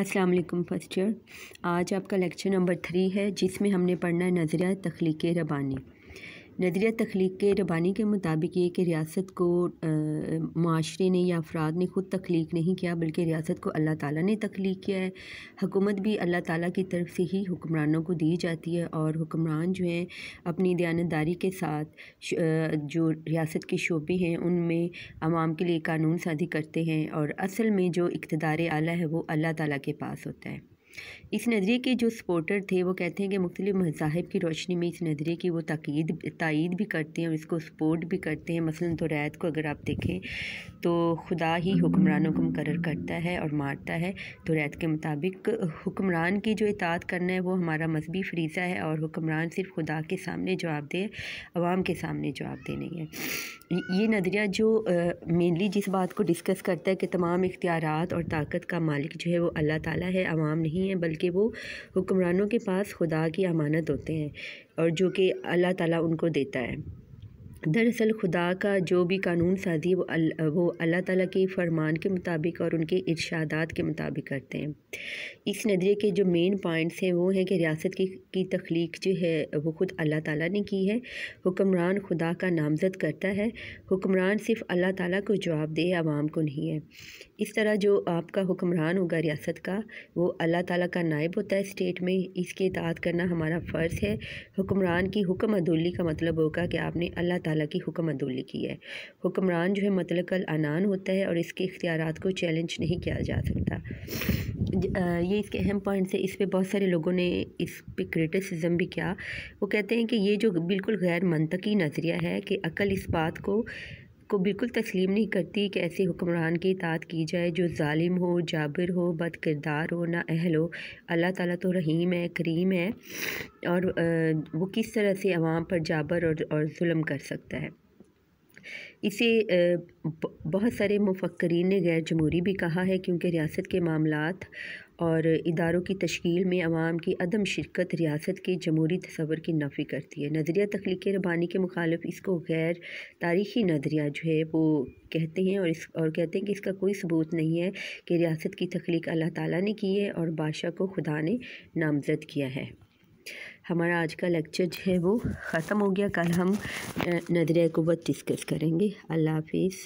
अस्सलाम वालेकुम first year आज आपका लेक्चर नंबर थ्री है जिसमें हमने पढ़ना है नज़रिया तख्लीक रबानी नदरिया तख्लीक के रबानी के मुताबिक ये कि रियासत को माशरे ने या अफराद ने ख़ुद तख्लीक नहीं किया बल्कि रियासत को अल्लाह ताला ने तख्लीक किया है हुकूमत भी अल्लाह ताला की तरफ से ही हुक्मरानों को दी जाती है और हुक्मरान जो हैं अपनी दयानतदारी के साथ जो रियासत के शोबे हैं उनमें आवाम के लिए कानून साजी करते हैं और असल में जो इकतदार आला है वो अल्लाह ताला के पास होता है इस नज़रिए के जो सपोर्टर थे वो कहते हैं कि मुख्तलिफ मजाहब की रोशनी में इस नज़रिए की वो तकीद तइद भी करते हैं और इसको सपोर्ट भी करते हैं मसलन तो रैत को अगर आप देखें तो खुदा ही हुक्मरानों को मुकर करता है और मारता है तो रैत के मुताबिक हुक्मरान की जो इतात करना है वो हमारा मजहबी फरीज़ा है और हुक्मरान सिर्फ खुदा के सामने जवाब दे आवाम के सामने जवाब दे नहीं है ये नज़रिया जो मेनली जिस बात को डिस्कस करता है कि तमाम इख्तियार और ताकत का मालिक जो है वो अल्लाह ताली है आवाम नहीं नहीं हैं बल्कि वो हुक्मरानों के पास खुदा की अमानत होते हैं और जो कि अल्लाह ताला उनको देता है दरअसल खुदा का जो भी कानून साजी वो अल, वो अल्लाह ताला के फरमान के मुताबिक और उनके इर्शादात के मुताबिक करते हैं इस नज़रिए के जो मेन पॉइंट्स हैं वो हैं कि रियासत की की तख्लीक जो है वो ख़ुद अल्लाह ताला ने की है हुक्मरान खुदा का नामजद करता है हुक्मरान सिर्फ अल्लाह ताला को जवाब दे आवाम को नहीं है इस तरह जो आपका हुक्मरान होगा रियासत का वो अल्लाह ताला का नायब होता है स्टेट में इसकी इतात करना हमारा फ़र्ज़ है हुक्मरान की हुक्म अदुल्ली का मतलब होगा कि आपने अल्लाह ताला की हुक्मंदोली की है हुक्मरान जो है मतलकल अनान होता है और इसके इख्तियार को चैलेंज नहीं किया जा सकता ये इसके अहम पॉइंट्स हैं इस पर बहुत सारे लोगों ने इस पर क्रिटिसिज्म भी किया वो कहते हैं कि ये जो बिल्कुल गैर मनतकी नज़रिया है कि अकल इस बात को को बिल्कुल तस्लीम नहीं करती कि ऐसे हुक्मरान की इतात की जाए जो ालिम हो जाबिर हो बद किरदार हो ना अहल हो अल्लाह ताला तो रहीम है करीम है और वो किस तरह से अवाम पर जाबर और और जुल्म कर सकता है इसे बहुत सारे मुफक्रीन ने गैर जमहूरी भी कहा है क्योंकि रियासत के मामला और इदारों की तश्ील में आवाम की अदम शिरकत रियासत के जमहूरी तस्वर की नफ़ी करती है नज़रिया तख्लीक रबानी के मुखालफ इसको गैर तारीखी नज़रिया जो है वो कहते हैं और इस और कहते हैं कि इसका कोई सबूत नहीं है कि रियासत की तख्लीक अल्लाह ताली ने की है और बादशाह को खुदा ने नामजद किया है हमारा आज का लेक्चर जो है वो ख़त्म हो गया कल हम नजर कुत डिस्कस करेंगे अल्लाह हाफिज़